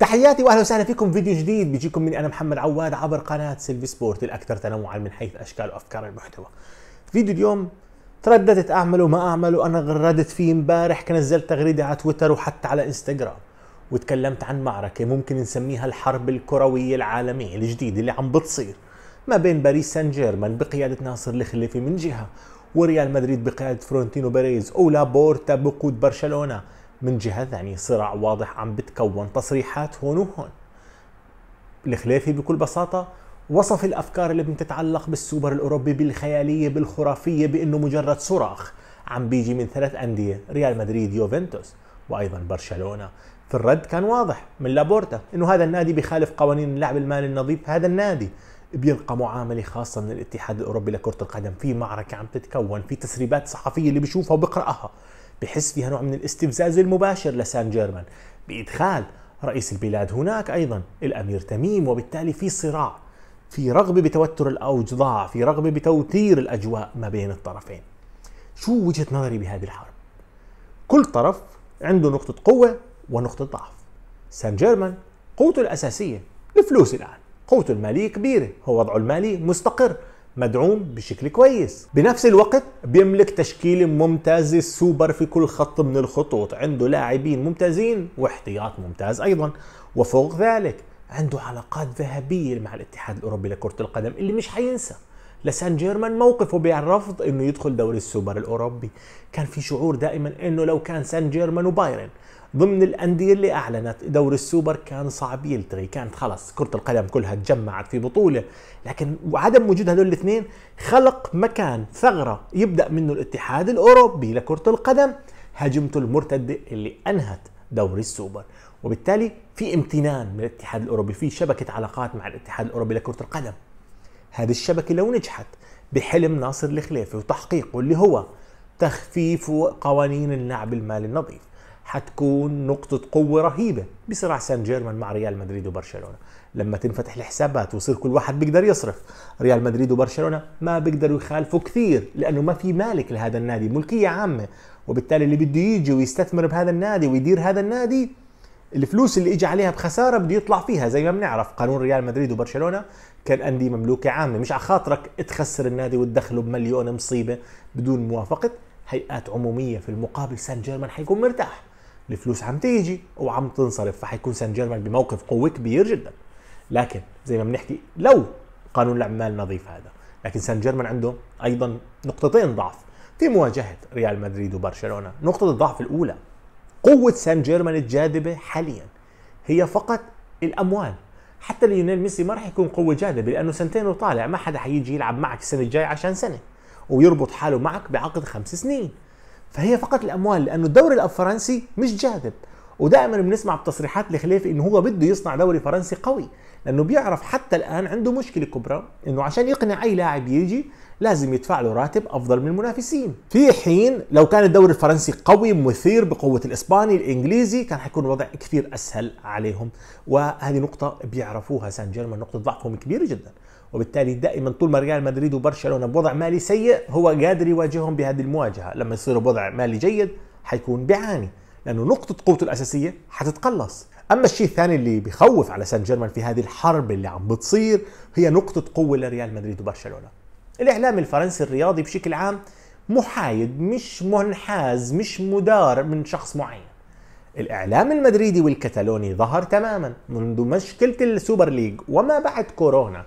تحياتي واهلا وسهلا فيكم فيديو جديد بيجيكم من انا محمد عواد عبر قناه سيلفي سبورت الاكثر تنوعا من حيث اشكال وافكار المحتوى. فيديو اليوم ترددت اعمله ما اعمله انا غردت فيه امبارح كنزلت تغريده على تويتر وحتى على انستغرام وتكلمت عن معركه ممكن نسميها الحرب الكرويه العالميه الجديده اللي عم بتصير ما بين باريس سان جيرمان بقياده ناصر الخليفي من جهه وريال مدريد بقياده فرونتينو بيريز او لابورتا بقود برشلونه من جهه ثانيه صراع واضح عم بتكون تصريحات هون وهون الخليفي بكل بساطه وصف الافكار اللي بتتعلق بالسوبر الاوروبي بالخياليه بالخرافيه بانه مجرد صراخ عم بيجي من ثلاث انديه ريال مدريد يوفنتوس وايضا برشلونه في الرد كان واضح من لابورتا انه هذا النادي بخالف قوانين اللعب المالي النظيف هذا النادي بيلقى معاملة خاصة من الاتحاد الأوروبي لكرة القدم في معركة عم تتكون في تسريبات صحفية اللي بيشوفها وبقرأها بحس فيها نوع من الاستفزاز المباشر لسان جيرمان بإدخال رئيس البلاد هناك أيضا الأمير تميم وبالتالي في صراع في رغبة بتوتر الأوضاع في رغبة بتوتير الأجواء ما بين الطرفين شو وجهة نظري بهذه الحرب؟ كل طرف عنده نقطة قوة ونقطة ضعف سان جيرمان قوته الأساسية الفلوس الآن قوته المالية كبيرة هو وضعه المالي مستقر مدعوم بشكل كويس بنفس الوقت بيملك تشكيل ممتاز السوبر في كل خط من الخطوط عنده لاعبين ممتازين واحتياط ممتاز ايضا وفوق ذلك عنده علاقات ذهبية مع الاتحاد الأوروبي لكرة القدم اللي مش حينسى لسان جيرمان موقفه بالرفض انه يدخل دوري السوبر الاوروبي كان في شعور دائما انه لو كان سان جيرمان وبايرن ضمن الانديه اللي اعلنت دوري السوبر كان صعب يلتغي كانت خلص كره القدم كلها تجمعت في بطوله لكن عدم وجود هذول الاثنين خلق مكان ثغره يبدا منه الاتحاد الاوروبي لكره القدم هجمته المرتده اللي انهت دوري السوبر وبالتالي في امتنان من الاتحاد الاوروبي في شبكه علاقات مع الاتحاد الاوروبي لكره القدم هذه الشبكه لو نجحت بحلم ناصر الخليفي وتحقيقه اللي هو تخفيف قوانين اللعب المالي النظيف حتكون نقطة قوة رهيبة بصراع سان جيرمان مع ريال مدريد وبرشلونة لما تنفتح الحسابات ويصير كل واحد بيقدر يصرف ريال مدريد وبرشلونة ما بيقدروا يخالفوا كثير لأنه ما في مالك لهذا النادي ملكية عامة وبالتالي اللي بده يجي ويستثمر بهذا النادي ويدير هذا النادي الفلوس اللي اجى عليها بخساره بده يطلع فيها زي ما بنعرف قانون ريال مدريد وبرشلونه كان انديه مملوكه عامه مش على خاطرك تخسر النادي وتدخله بمليون مصيبه بدون موافقه هيئات عموميه في المقابل سان جيرمان حيكون مرتاح الفلوس عم تيجي وعم تنصرف فحيكون سان جيرمان بموقف قوي كبير جدا لكن زي ما بنحكي لو قانون الاعمال نظيف هذا لكن سان جيرمان عنده ايضا نقطتين ضعف في مواجهه ريال مدريد وبرشلونه نقطه الضعف الاولى قوه سان جيرمان الجاذبه حاليا هي فقط الاموال حتى ليونيل ميسي ما راح يكون قوه جاذبه لانه سنتين وطالع ما حدا حيجي يلعب معك السنه الجايه عشان سنه ويربط حاله معك بعقد خمس سنين فهي فقط الاموال لانه الدوري الفرنسي مش جاذب ودائما بنسمع بتصريحات لخليفه انه هو بده يصنع دوري فرنسي قوي لانه بيعرف حتى الان عنده مشكله كبرى انه عشان يقنع اي لاعب يجي لازم يدفع له راتب افضل من المنافسين في حين لو كان الدوري الفرنسي قوي مثير بقوه الاسباني الانجليزي كان حيكون الوضع كثير اسهل عليهم وهذه نقطه بيعرفوها سان جيرمان نقطه ضعفهم كبيره جدا وبالتالي دائما طول ما ريال مدريد وبرشلونه بوضع مالي سيء هو قادر يواجههم بهذه المواجهه لما يصير بوضع مالي جيد حيكون بيعاني لانه نقطه قوته الاساسيه حتتقلص اما الشيء الثاني اللي بخوف على سان جيرمان في هذه الحرب اللي عم بتصير هي نقطه قوه لريال مدريد وبرشلونه الاعلام الفرنسي الرياضي بشكل عام محايد مش منحاز مش مدار من شخص معين الإعلام المدريدي والكتالوني ظهر تماما منذ مشكلة السوبر ليج وما بعد كورونا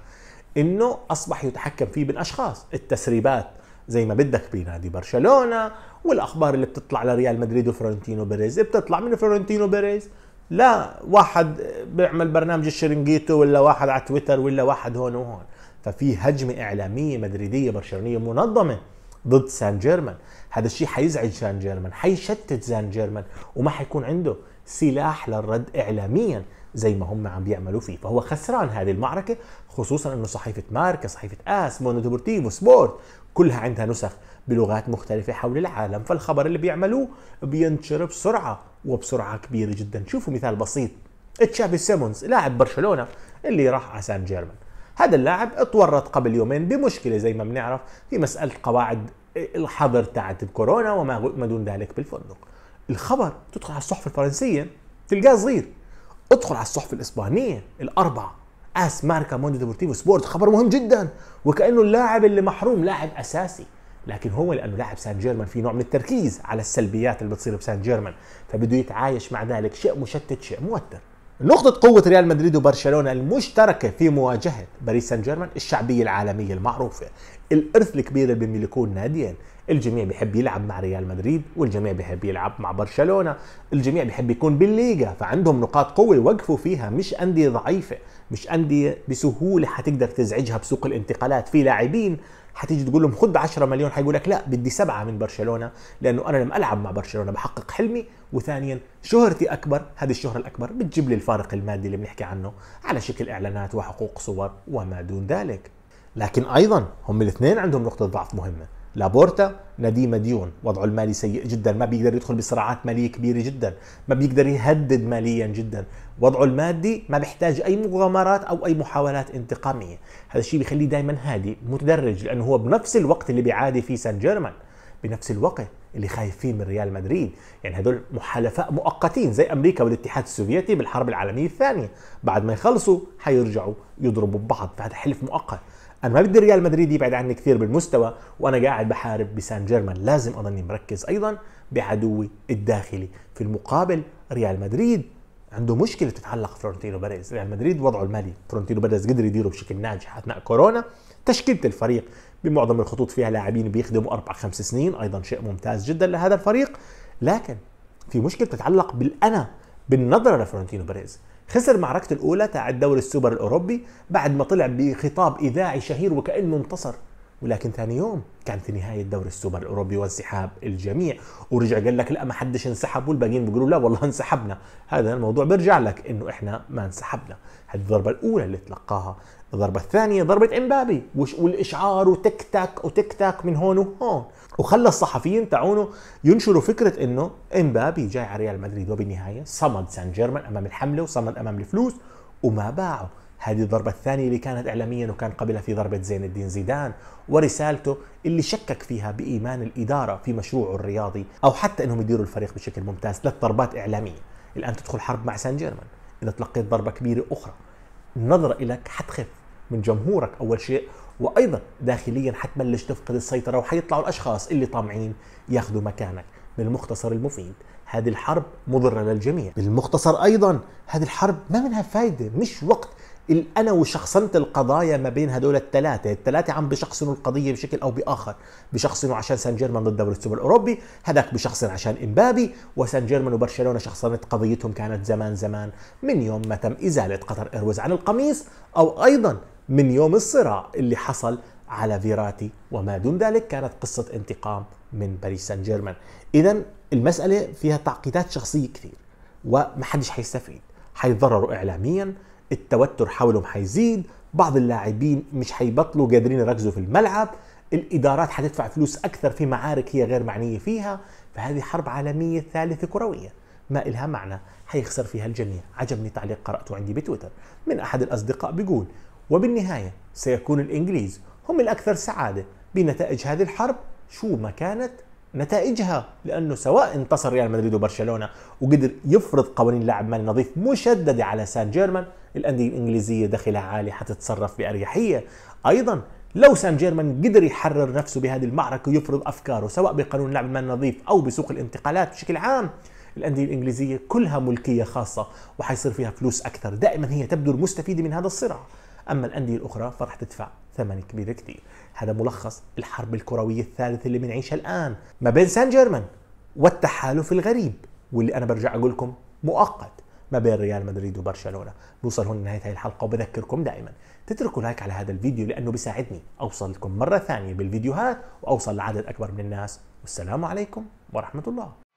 انه اصبح يتحكم فيه بالاشخاص التسريبات زي ما بدك بنادي برشلونه والاخبار اللي بتطلع لريال مدريد وفلورنتينو بيريز إيه بتطلع من فلورنتينو بيريز لا واحد بيعمل برنامج الشرنجيتو ولا واحد على تويتر ولا واحد هون وهون ففي هجمه اعلاميه مدريديه برشلونيه منظمه ضد سان جيرمان هذا الشيء حيزعج سان جيرمان حيشتت سان جيرمان وما حيكون عنده سلاح للرد اعلاميا زي ما هم عم بيعملوا فيه فهو خسران هذه المعركة خصوصا أنه صحيفة ماركا صحيفة آس مونو ديبورتيفو سبورت كلها عندها نسخ بلغات مختلفة حول العالم فالخبر اللي بيعملوه بينشر بسرعة وبسرعة كبيرة جدا شوفوا مثال بسيط تشافي سيمونز لاعب برشلونة اللي راح على سان جيرمان هذا اللاعب اتورط قبل يومين بمشكلة زي ما بنعرف في مسألة قواعد الحظر تاعت الكورونا وما دون ذلك بالفندق الخبر تدخل على الصحف الفرنسية تلقاه صغير ادخل على الصحف الاسبانيه الاربعه اس ماركا موندو ديبورتيفو سبورت خبر مهم جدا وكانه اللاعب اللي محروم لاعب اساسي لكن هو لانه لاعب سان جيرمان في نوع من التركيز على السلبيات اللي بتصير بسان جيرمان فبده يتعايش مع ذلك شيء مشتت شيء موتر نقطة قوة ريال مدريد وبرشلونة المشتركة في مواجهة باريس سان جيرمان الشعبية العالمية المعروفة، الإرث الكبير اللي بيملكوه الناديين، الجميع بيحب يلعب مع ريال مدريد والجميع بيحب يلعب مع برشلونة، الجميع بيحب يكون بالليغا، فعندهم نقاط قوة يوقفوا فيها مش أندية ضعيفة، مش أندية بسهولة حتقدر تزعجها بسوق الانتقالات، في لاعبين هتيجي تقول لهم خد 10 مليون هيقول لك لا بدي سبعه من برشلونه لانه انا لما العب مع برشلونه بحقق حلمي وثانيا شهرتي اكبر هذه الشهره الاكبر بتجيب لي الفارق المادي اللي بنحكي عنه على شكل اعلانات وحقوق صور وما دون ذلك لكن ايضا هم الاثنين عندهم نقطه ضعف مهمه لابورتا نادي مديون وضعه المالي سيء جدا ما بيقدر يدخل بصراعات ماليه كبيره جدا ما بيقدر يهدد ماليا جدا وضعه المادي ما بيحتاج اي مغامرات او اي محاولات انتقاميه هذا الشيء بيخليه دائما هادي متدرج لانه هو بنفس الوقت اللي بيعادي فيه سان جيرمان بنفس الوقت اللي خايفين من ريال مدريد يعني هدول محلفاء مؤقتين زي امريكا والاتحاد السوفيتي بالحرب العالميه الثانيه بعد ما يخلصوا حيرجعوا يضربوا ببعض فهذا حلف مؤقت انا ما بدي ريال مدريد يبعد عني كثير بالمستوى وانا قاعد بحارب بسان جيرمان لازم اضلني مركز ايضا بعدوي الداخلي في المقابل ريال مدريد عنده مشكلة تتعلق فرونتينو باريس، ريال مدريد وضعه المالي، فرونتينو باريس قدر يديره بشكل ناجح أثناء كورونا، تشكيلة الفريق بمعظم الخطوط فيها لاعبين بيخدموا اربع خمس سنين ايضا شيء ممتاز جدا لهذا الفريق لكن في مشكله تتعلق بالانا بالنظره لفلورنتينو بريز خسر معركته الاولى تاع الدوري السوبر الاوروبي بعد ما طلع بخطاب اذاعي شهير وكانه انتصر ولكن ثاني يوم كان في نهاية دوري السوبر الأوروبي وانسحاب الجميع ورجع قال لك لا ما حدش انسحب والباقيين بيقولوا لا والله انسحبنا هذا الموضوع بيرجع لك إنه إحنا ما انسحبنا هذه الضربة الأولى اللي تلقاها الضربة الثانية ضربة امبابي والإشعار وتك تاك وتك تاك من هون وهون وخلى الصحفيين تاعونه ينشروا فكرة إنه امبابي جاي على ريال مدريد وبالنهاية صمد سان جيرمان أمام الحملة وصمد أمام الفلوس وما باعه هذه الضربة الثانية اللي كانت إعلاميا وكان قبلها في ضربة زين الدين زيدان ورسالته اللي شكك فيها بإيمان الإدارة في مشروعه الرياضي أو حتى أنهم يديروا الفريق بشكل ممتاز ثلاث ضربات إعلامية الآن تدخل حرب مع سان جيرمان إذا تلقيت ضربة كبيرة أخرى النظرة إليك حتخف من جمهورك أول شيء وأيضا داخليا حتبلش تفقد السيطرة وحيطلعوا الأشخاص اللي طامعين ياخذوا مكانك بالمختصر المفيد هذه الحرب مضرة للجميع بالمختصر أيضا هذه الحرب ما منها فايدة مش وقت انا وشخصنت القضايا ما بين هدول الثلاثه، الثلاثه عم بشخصنوا القضيه بشكل او باخر، بشخصنوا عشان سان جيرمان ضد دوري السوبر الاوروبي، هذاك بشخصن عشان امبابي، وسان جيرمان وبرشلونه شخصنت قضيتهم كانت زمان زمان من يوم ما تم ازاله قطر ايرويز عن القميص، او ايضا من يوم الصراع اللي حصل على فيراتي وما دون ذلك كانت قصه انتقام من باريس سان جيرمان، اذا المساله فيها تعقيدات شخصيه كثير ومحدش حيستفيد، حيتضرروا اعلاميا، التوتر حولهم هيزيد بعض اللاعبين مش هيبطلوا قادرين يركزوا في الملعب الادارات حتدفع فلوس اكثر في معارك هي غير معنيه فيها فهذه حرب عالميه ثالثه كرويه ما إلها معنى حيخسر فيها الجميع عجبني تعليق قرأته عندي بتويتر من أحد الأصدقاء بيقول وبالنهاية سيكون الإنجليز هم الأكثر سعادة بنتائج هذه الحرب شو ما كانت نتائجها لانه سواء انتصر ريال مدريد وبرشلونه وقدر يفرض قوانين لاعب مالي نظيف مشدده على سان جيرمان الانديه الانجليزيه دخلها عالي حتتصرف باريحيه ايضا لو سان جيرمان قدر يحرر نفسه بهذه المعركه ويفرض افكاره سواء بقانون لعب المال النظيف او بسوق الانتقالات بشكل عام الانديه الانجليزيه كلها ملكيه خاصه وحيصير فيها فلوس اكثر دائما هي تبدو المستفيده من هذا الصراع اما الانديه الاخرى فرح تدفع ثمن كبير كثير هذا ملخص الحرب الكرويه الثالثه اللي بنعيشها الان ما بين سان جيرمان والتحالف الغريب واللي انا برجع اقول لكم مؤقت ما بين ريال مدريد وبرشلونه نوصل هون نهايه هاي الحلقه وبذكركم دائما تتركوا لايك على هذا الفيديو لانه بيساعدني اوصل لكم مره ثانيه بالفيديوهات واوصل لعدد اكبر من الناس والسلام عليكم ورحمه الله